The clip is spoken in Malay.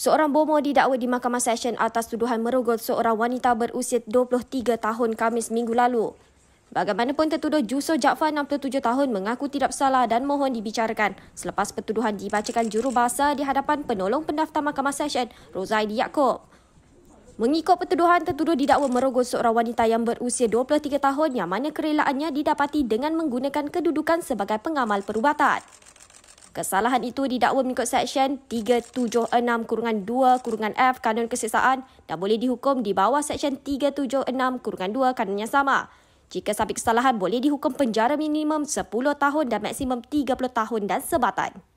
Seorang bomo didakwa di Mahkamah Session atas tuduhan merogol seorang wanita berusia 23 tahun Kamis minggu lalu. Bagaimanapun tertuduh Juso Jaafar 67 tahun mengaku tidak salah dan mohon dibicarakan selepas pertuduhan dibacakan jurubahasa di hadapan penolong pendaftar Mahkamah Session Rozaidi Yaakob. Mengikut pertuduhan tertuduh didakwa merogol seorang wanita yang berusia 23 tahun yang mana kerelaannya didapati dengan menggunakan kedudukan sebagai pengamal perubatan. Kesalahan itu didakwa mengikut Seksyen 376 kurungan 2 kurungan F Kanun Kesiksaan dan boleh dihukum di bawah Seksyen 376 kurungan 2 kanun yang sama. Jika sampai kesalahan boleh dihukum penjara minimum 10 tahun dan maksimum 30 tahun dan sebatan.